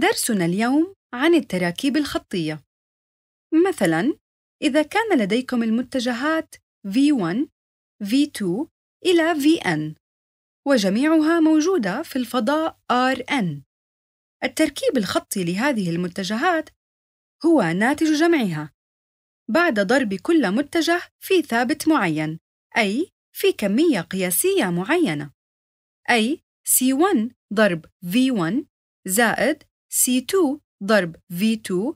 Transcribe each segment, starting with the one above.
درسنا اليوم عن التراكيب الخطية. مثلاً، إذا كان لديكم المتجهات V1, V2 إلى VN، وجميعها موجودة في الفضاء RN. التركيب الخطي لهذه المتجهات هو ناتج جمعها بعد ضرب كل متجه في ثابت معين، أي في كمية قياسية معينة، أي C1 ضرب V1 زائد C2 ضرب V2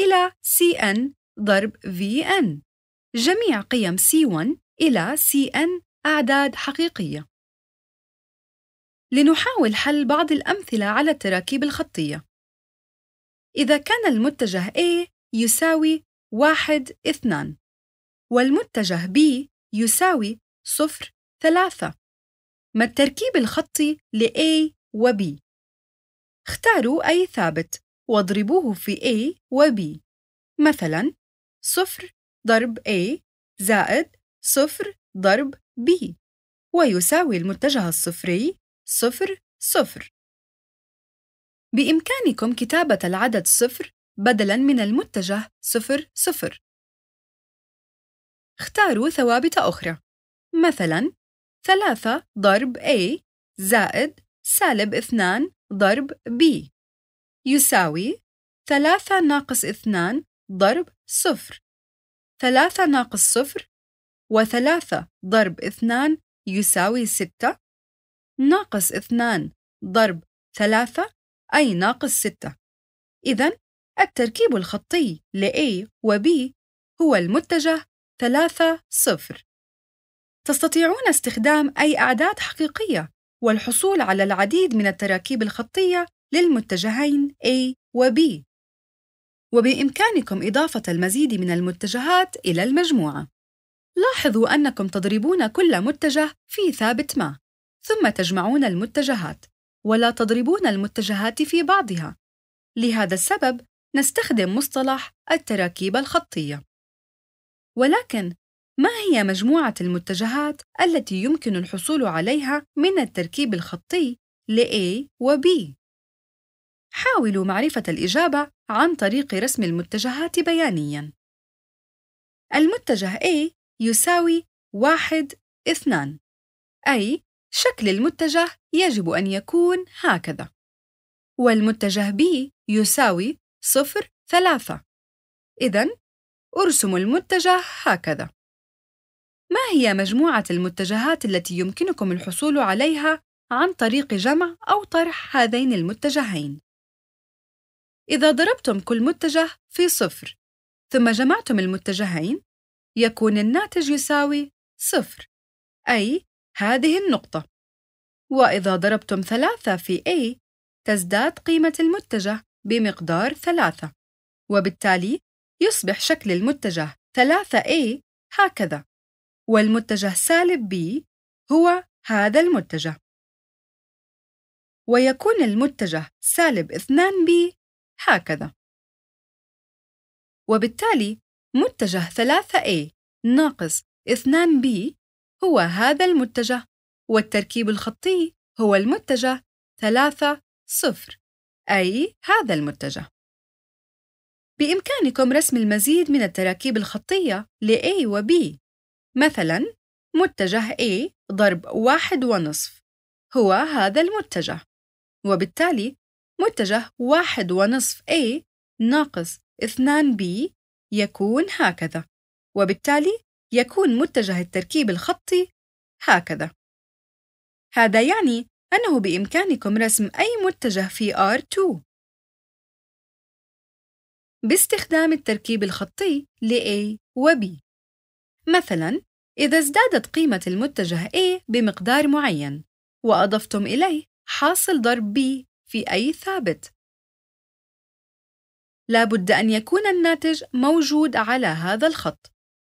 إلى Cn ضرب Vn جميع قيم C1 إلى Cn أعداد حقيقية لنحاول حل بعض الأمثلة على التراكيب الخطية إذا كان المتجه A يساوي 1 2 والمتجه B يساوي 0 3 ما التركيب الخطي لA A و B؟ اختاروا أي ثابت واضربوه في A و B مثلاً صفر ضرب A زائد صفر ضرب B ويساوي المتجه الصفري صفر صفر بإمكانكم كتابة العدد صفر بدلاً من المتجه صفر صفر اختاروا ثوابت أخرى مثلاً ثلاثة ضرب A زائد سالب اثنان ضرب B يساوي ثلاثة ناقص اثنان ضرب صفر ثلاثة ناقص صفر وثلاثة ضرب اثنان يساوي ستة ناقص اثنان ضرب ثلاثة أي ناقص ستة إذا التركيب الخطي لـ A و B هو المتجه ثلاثة صفر تستطيعون استخدام أي أعداد حقيقية والحصول على العديد من التراكيب الخطية للمتجهين A و B وبإمكانكم إضافة المزيد من المتجهات إلى المجموعة لاحظوا أنكم تضربون كل متجه في ثابت ما ثم تجمعون المتجهات ولا تضربون المتجهات في بعضها لهذا السبب نستخدم مصطلح التراكيب الخطية ولكن ما هي مجموعة المتجهات التي يمكن الحصول عليها من التركيب الخطي لـ A و B؟ حاولوا معرفة الإجابة عن طريق رسم المتجهات بيانياً. المتجه A يساوي 1 2 أي شكل المتجه يجب أن يكون هكذا والمتجه B يساوي 0 3 إذا أرسم المتجه هكذا ما هي مجموعة المتجهات التي يمكنكم الحصول عليها عن طريق جمع أو طرح هذين المتجهين؟ إذا ضربتم كل متجه في صفر ثم جمعتم المتجهين يكون الناتج يساوي صفر أي هذه النقطة وإذا ضربتم ثلاثة في A تزداد قيمة المتجه بمقدار ثلاثة وبالتالي يصبح شكل المتجه 3A هكذا والمتجه سالب B هو هذا المتجه ويكون المتجه سالب 2B هكذا وبالتالي متجه 3A ناقص 2B هو هذا المتجه والتركيب الخطي هو المتجه 3 صفر أي هذا المتجه بإمكانكم رسم المزيد من التراكيب الخطية لA و B مثلا متجه A ضرب واحد ونصف هو هذا المتجه وبالتالي متجه واحد ونصف A ناقص 2B يكون هكذا وبالتالي يكون متجه التركيب الخطي هكذا هذا يعني أنه بإمكانكم رسم أي متجه في R2 باستخدام التركيب الخطي لA A و B مثلاً إذا ازدادت قيمة المتجه A بمقدار معين وأضفتم إليه حاصل ضرب B في أي ثابت لابد أن يكون الناتج موجود على هذا الخط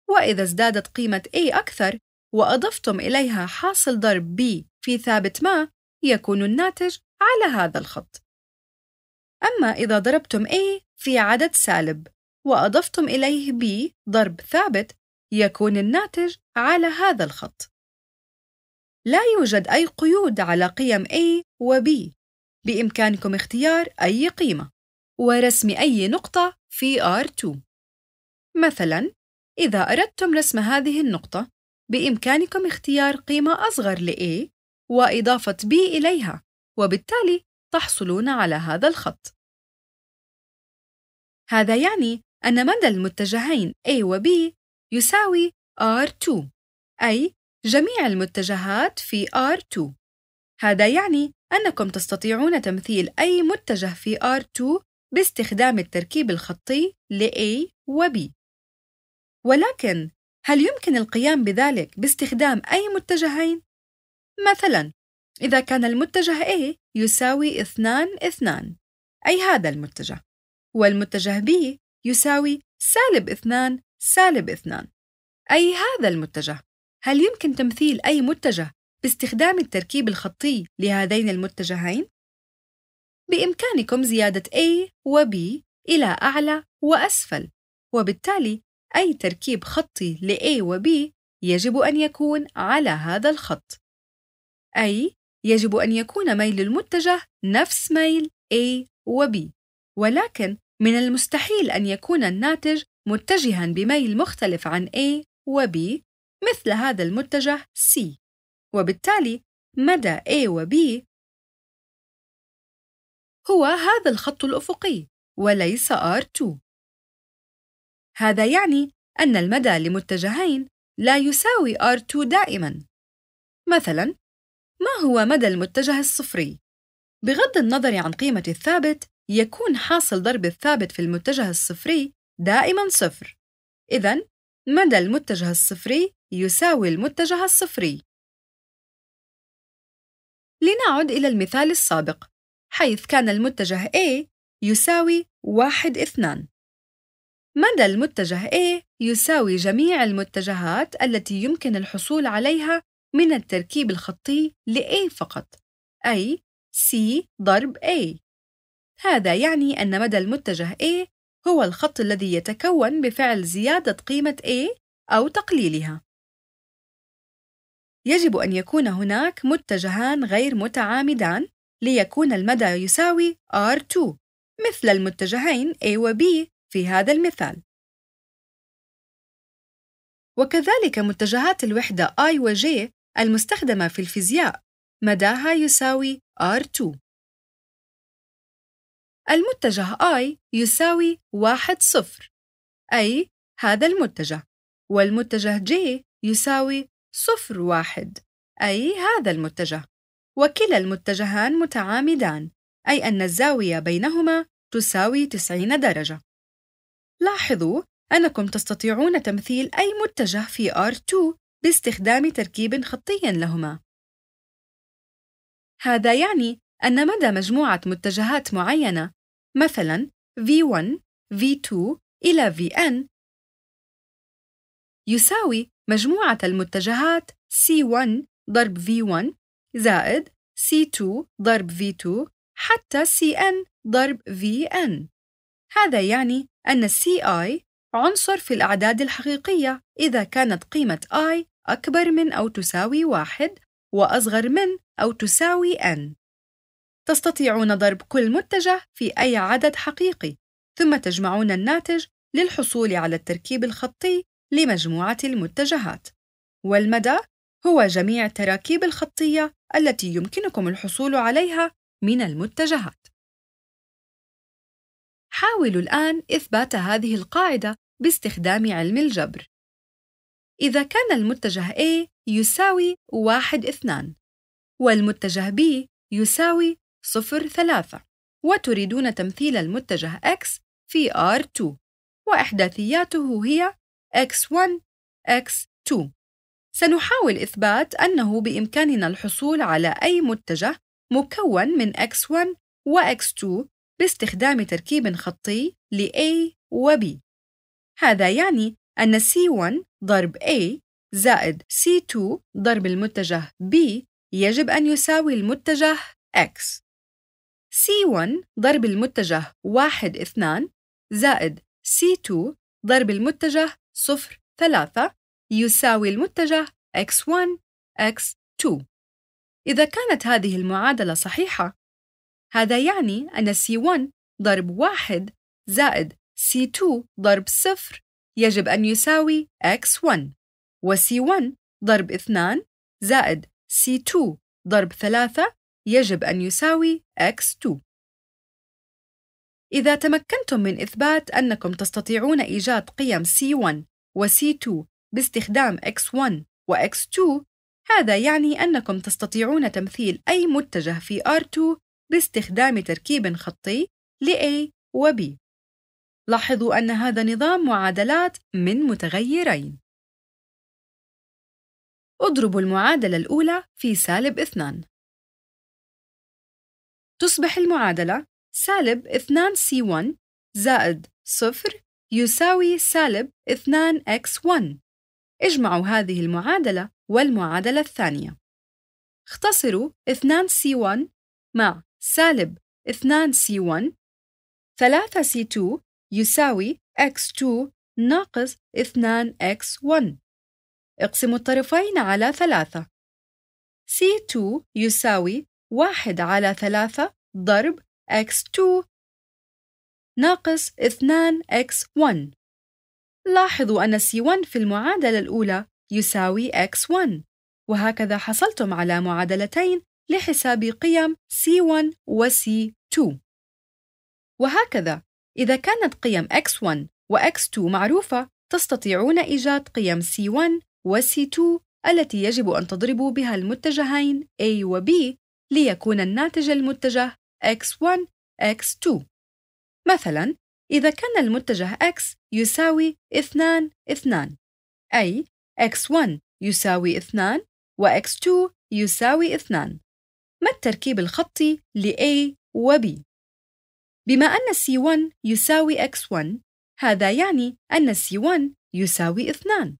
وإذا ازدادت قيمة A أكثر وأضفتم إليها حاصل ضرب B في ثابت ما يكون الناتج على هذا الخط أما إذا ضربتم A في عدد سالب وأضفتم إليه B ضرب ثابت يكون الناتج على هذا الخط لا يوجد أي قيود على قيم A و B بإمكانكم اختيار أي قيمة ورسم أي نقطة في R2 مثلاً إذا أردتم رسم هذه النقطة بإمكانكم اختيار قيمة أصغر ل A وإضافة B إليها وبالتالي تحصلون على هذا الخط هذا يعني أن مدى المتجهين A و B يساوي R2 أي جميع المتجهات في R2 هذا يعني أنكم تستطيعون تمثيل أي متجه في R2 باستخدام التركيب الخطي لـ A و B ولكن هل يمكن القيام بذلك باستخدام أي متجهين؟ مثلاً إذا كان المتجه A يساوي 2 2 أي هذا المتجه والمتجه B يساوي سالب 2 سالب اثنان أي هذا المتجه هل يمكن تمثيل أي متجه باستخدام التركيب الخطي لهذين المتجهين؟ بإمكانكم زيادة A و B إلى أعلى وأسفل وبالتالي أي تركيب خطي ل A و B يجب أن يكون على هذا الخط أي يجب أن يكون ميل المتجه نفس ميل A و B ولكن من المستحيل أن يكون الناتج متجها بميل مختلف عن A و B مثل هذا المتجه C وبالتالي مدى A و B هو هذا الخط الأفقي وليس R2 هذا يعني أن المدى لمتجهين لا يساوي R2 دائماً مثلاً ما هو مدى المتجه الصفري؟ بغض النظر عن قيمة الثابت يكون حاصل ضرب الثابت في المتجه الصفري دائما صفر إذا مدى المتجه الصفري يساوي المتجه الصفري لنعد إلى المثال السابق حيث كان المتجه A يساوي واحد اثنان مدى المتجه A يساوي جميع المتجهات التي يمكن الحصول عليها من التركيب الخطي لـ A فقط أي C ضرب A هذا يعني أن مدى المتجه A هو الخط الذي يتكون بفعل زيادة قيمة A أو تقليلها. يجب أن يكون هناك متجهان غير متعامدان ليكون المدى يساوي R2 مثل المتجهين A و B في هذا المثال. وكذلك متجهات الوحدة I و J المستخدمة في الفيزياء مداها يساوي R2 المتجه I يساوي واحد صفر أي هذا المتجه والمتجه J يساوي صفر واحد أي هذا المتجه وكلا المتجهان متعامدان أي أن الزاوية بينهما تساوي 90 درجة لاحظوا أنكم تستطيعون تمثيل أي متجه في R2 باستخدام تركيب خطي لهما هذا يعني أن مدى مجموعة متجهات معينة مثلا V1, V2 إلى Vn يساوي مجموعة المتجهات C1 ضرب V1 زائد C2 ضرب V2 حتى Cn ضرب Vn هذا يعني أن Ci عنصر في الأعداد الحقيقية إذا كانت قيمة i أكبر من أو تساوي واحد وأصغر من أو تساوي n تستطيعون ضرب كل متجه في أي عدد حقيقي ثم تجمعون الناتج للحصول على التركيب الخطي لمجموعة المتجهات والمدى هو جميع التراكيب الخطية التي يمكنكم الحصول عليها من المتجهات حاولوا الآن إثبات هذه القاعدة باستخدام علم الجبر إذا كان المتجه A يساوي 1 2 والمتجه B يساوي صفر ثلاثة وتريدون تمثيل المتجه X في R2 وإحداثياته هي X1 X2 سنحاول إثبات أنه بإمكاننا الحصول على أي متجه مكون من X1 و X2 باستخدام تركيب خطي ل A و B هذا يعني أن C1 ضرب A زائد C2 ضرب المتجه B يجب أن يساوي المتجه X C1 ضرب المتجه 1 2 زائد C2 ضرب المتجه 0 3 يساوي المتجه x1 x2 إذا كانت هذه المعادلة صحيحة هذا يعني أن C1 ضرب 1 زائد C2 ضرب 0 يجب أن يساوي x1 و c 1 ضرب 2 زائد C2 ضرب 3 يجب أن يساوي x2 إذا تمكنتم من إثبات أنكم تستطيعون إيجاد قيم C1 و C2 باستخدام X1 و X2 هذا يعني أنكم تستطيعون تمثيل أي متجه في R2 باستخدام تركيب خطي لـ A و B لاحظوا أن هذا نظام معادلات من متغيرين اضربوا المعادلة الأولى في سالب 2 تصبح المعادلة سالب 2C1 زائد صفر يساوي سالب 2x1 اجمعوا هذه المعادلة والمعادلة الثانية اختصروا 2c1 مع سالب 2c1 3c2 يساوي x2 ناقص 2x1 اقسموا الطرفين على 3 c2 يساوي واحد على ثلاثة ضرب x2 ناقص 2 x1 لاحظوا أن c1 في المعادلة الأولى يساوي x1 وهكذا حصلتم على معادلتين لحساب قيم c1 و c2 وهكذا إذا كانت قيم x1 و x2 معروفة تستطيعون إيجاد قيم c1 و c2 التي يجب أن تضربوا بها المتجهين a و b ليكون الناتج المتجه x1 x2 مثلا إذا كان المتجه x يساوي 2 2 أي x1 يساوي 2 و x2 يساوي 2 ما التركيب الخطي ل A و B؟ بما أن C1 يساوي X1 هذا يعني أن C1 يساوي 2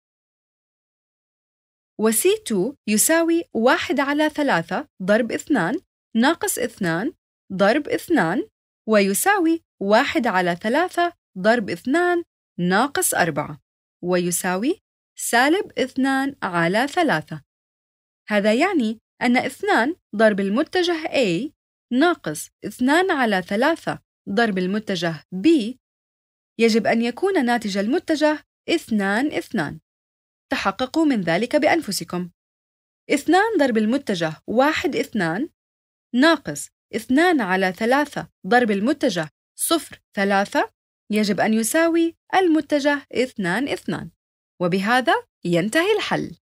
و C2 يساوي 1 على 3 ضرب 2 ناقص 2 ضرب 2 ويساوي 1 على 3 ضرب 2 ناقص 4 ويساوي سالب 2 على 3 هذا يعني أن 2 ضرب المتجه A ناقص 2 على 3 ضرب المتجه B يجب أن يكون ناتج المتجه 2 2 تحققوا من ذلك بأنفسكم 2 ضرب المتجه 1 2 ناقص 2 على 3 ضرب المتجه 0 3 يجب أن يساوي المتجه 2 2 وبهذا ينتهي الحل